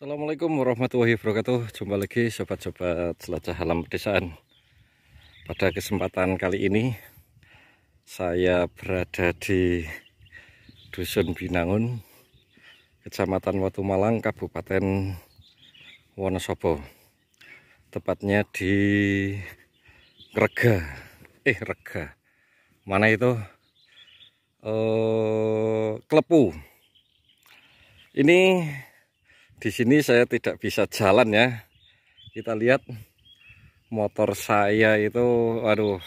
Assalamualaikum warahmatullahi wabarakatuh Jumpa lagi sobat-sobat selajah alam pedesaan Pada kesempatan kali ini Saya berada di Dusun Binangun Kecamatan Watu Malang, Kabupaten Wonosobo Tepatnya di Rega Eh Rega Mana itu? Eh, Klepu Ini di sini saya tidak bisa jalan ya kita lihat motor saya itu aduh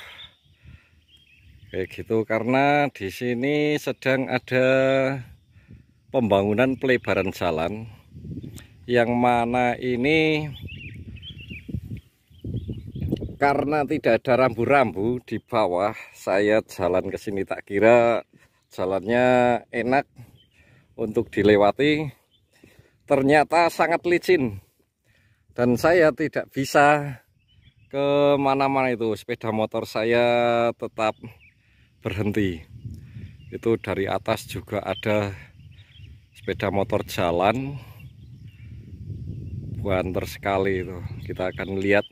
kayak gitu karena di sini sedang ada pembangunan pelebaran jalan yang mana ini karena tidak ada rambu-rambu di bawah saya jalan ke sini tak kira jalannya enak untuk dilewati ternyata sangat licin dan saya tidak bisa kemana-mana itu sepeda motor saya tetap berhenti itu dari atas juga ada sepeda motor jalan banter sekali itu kita akan lihat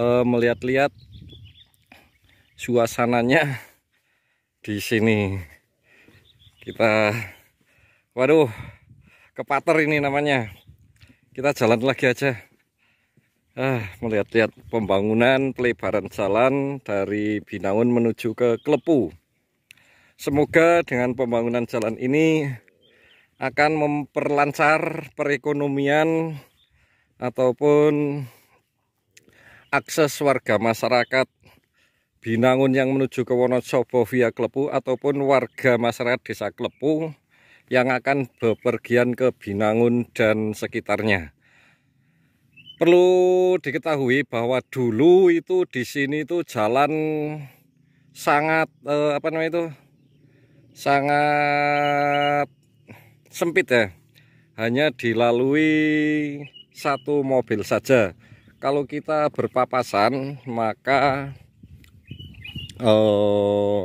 eh, melihat-lihat suasananya di sini kita waduh kepater ini namanya kita jalan lagi aja ah, melihat-lihat pembangunan pelebaran jalan dari Binaun menuju ke Klepu semoga dengan pembangunan jalan ini akan memperlancar perekonomian ataupun akses warga masyarakat Binangun yang menuju ke Wonosobo via Klepu ataupun warga masyarakat desa Klepu yang akan bepergian ke Binangun dan sekitarnya. Perlu diketahui bahwa dulu itu di sini itu jalan sangat eh, apa namanya itu? sangat sempit ya. Hanya dilalui satu mobil saja. Kalau kita berpapasan maka eh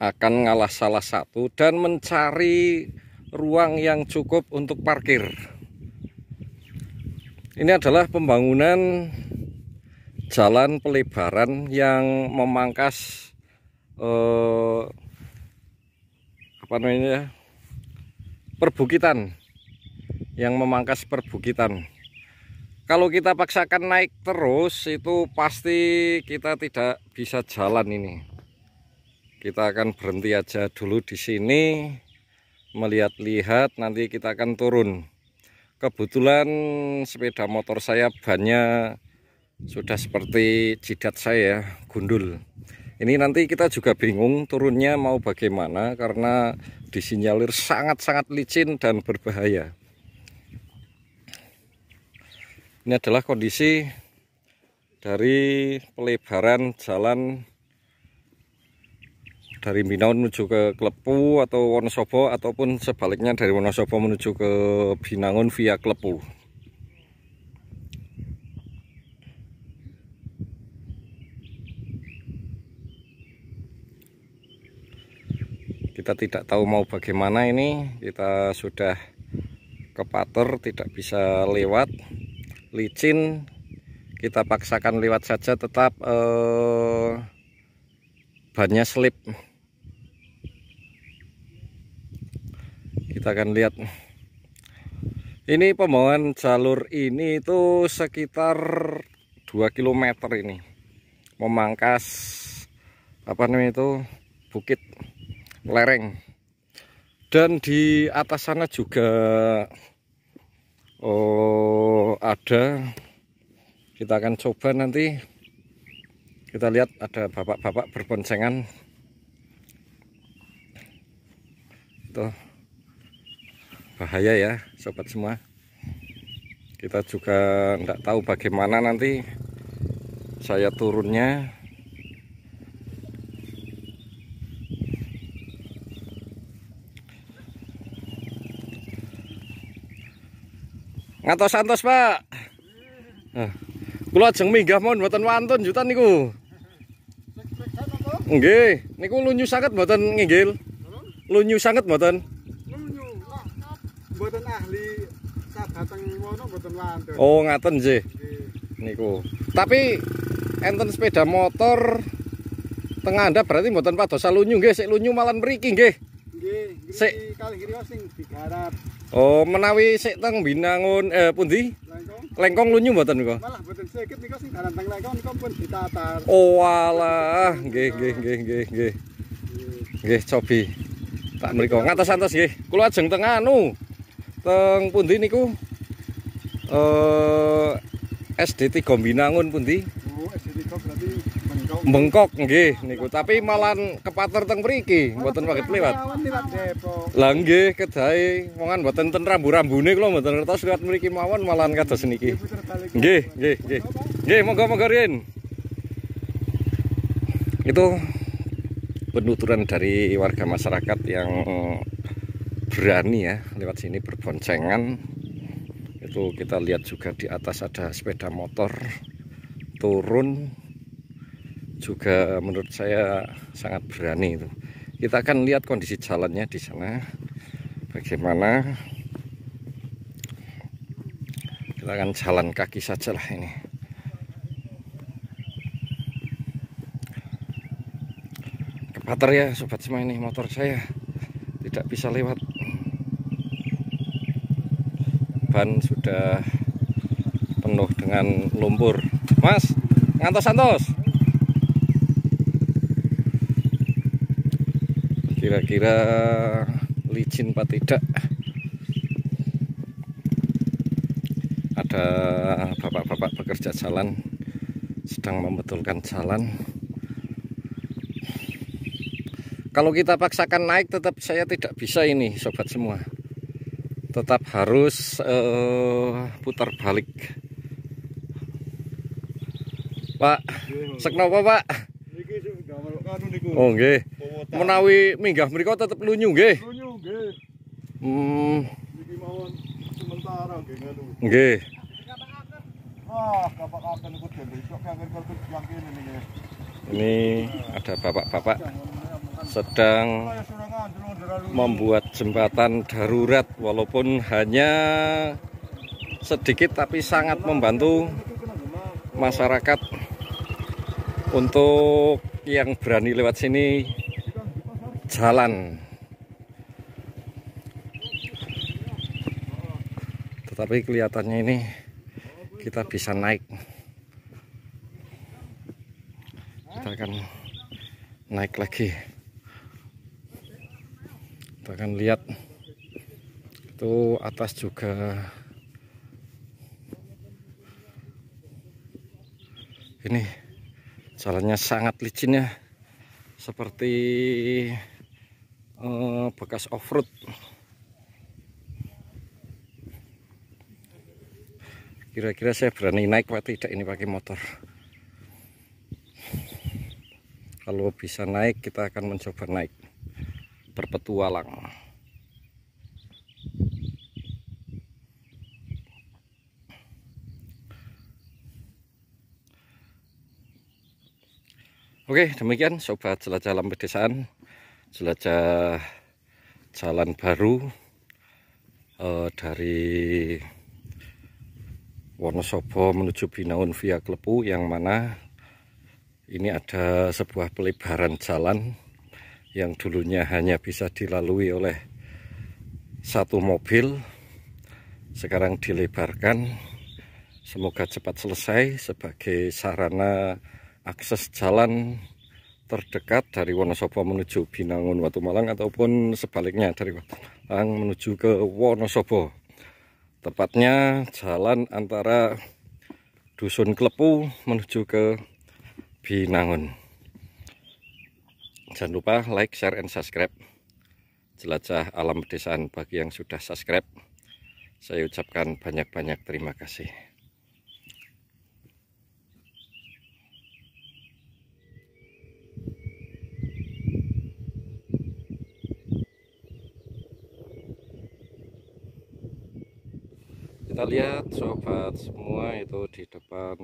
akan ngalah salah satu dan mencari ruang yang cukup untuk parkir. Ini adalah pembangunan jalan pelebaran yang memangkas eh, apa namanya perbukitan yang memangkas perbukitan. Kalau kita paksakan naik terus itu pasti kita tidak bisa jalan ini kita akan berhenti aja dulu di sini melihat-lihat nanti kita akan turun kebetulan sepeda motor saya bannya sudah seperti jidat saya gundul ini nanti kita juga bingung turunnya mau bagaimana karena disinyalir sangat-sangat licin dan berbahaya ini adalah kondisi dari pelebaran jalan dari Binaun menuju ke Klepu atau Wonosobo ataupun sebaliknya dari Wonosobo menuju ke Binangun via Klepu. Kita tidak tahu mau bagaimana ini, kita sudah kepater tidak bisa lewat licin kita paksakan lewat saja tetap eh, bannya slip kita akan lihat ini pemohon jalur ini itu sekitar 2 km ini memangkas apa namanya itu bukit lereng dan di atas sana juga oh ada kita akan coba nanti kita lihat ada bapak-bapak berboncengan tuh bahaya ya sobat semua kita juga nggak tahu bagaimana nanti saya turunnya ngatos santos pak nah, kula jeng minggah wanton buatan wantun jutan niku nggih niku lunyu sangat buatan nginggil lunyu sangat buatan mboten ahli sadateng ngono mboten lantun. Oh, ngaten nggih. Niku. Tapi enten sepeda motor tengah anda berarti mboten padosa lunyu nggih, sik lunyu malan mriki nggih. Nggih, sik kali sing digarap. Oh, menawi sik teng binangun eh pundi? Lengkong lunyu mboten niku. Malah mboten sakit niku sing garanteng lengkong niku pun ditatar. Oh alah, nggih nggih nggih nggih nggih. Nggih, cobi. Tak mriku ngatas-antos nggih. Kula ajeng teng anu. teng pundi niku eh SD 3 Binangun pundi oh, bengkok nggih niku tapi malan kepater teng mriki oh, mboten paket lewat lah nggih kedai wongan mboten ten rambu-rambune kula mboten ngertos liwat mriki mawon malan kados niki nggih nggih nggih nggih monggo-monggo riyen itu penuturan dari warga masyarakat yang berani ya lewat sini berboncengan itu kita lihat juga di atas ada sepeda motor turun juga menurut saya sangat berani itu kita akan lihat kondisi jalannya di sana bagaimana kita akan jalan kaki saja lah ini kepater ya sobat semua ini motor saya tidak bisa lewat ban sudah penuh dengan lumpur mas ngantos santos kira-kira licin apa tidak ada bapak-bapak pekerja jalan sedang membetulkan jalan kalau kita paksakan naik tetap saya tidak bisa ini sobat semua. Tetap harus uh, putar balik. Pak, seknopo Pak? Oke. Oh, Menawi minggah mereka tetap lunyu nggih. Hmm. Oke. Ah, ini ada bapak-bapak sedang membuat jembatan darurat walaupun hanya sedikit tapi sangat membantu masyarakat untuk yang berani lewat sini jalan tetapi kelihatannya ini kita bisa naik kita akan naik lagi kita akan lihat itu atas juga ini jalannya sangat licin ya seperti eh, bekas off-road kira-kira saya berani naik atau tidak ini pakai motor kalau bisa naik kita akan mencoba naik berpetualang Oke demikian sobat jelajah alam pedesaan jelajah jalan baru eh, dari Wonosobo menuju Binaun via Klepu yang mana ini ada sebuah pelebaran jalan yang dulunya hanya bisa dilalui oleh satu mobil sekarang dilebarkan semoga cepat selesai sebagai sarana akses jalan terdekat dari Wonosobo menuju Binangun Watu Malang ataupun sebaliknya dari Watu menuju ke Wonosobo tepatnya jalan antara Dusun Klepu menuju ke Binangun Jangan lupa like, share, and subscribe. Jelajah alam pedesaan bagi yang sudah subscribe. Saya ucapkan banyak-banyak terima kasih. Kita lihat sobat semua itu di depan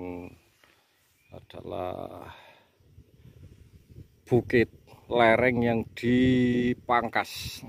adalah bukit lereng yang dipangkas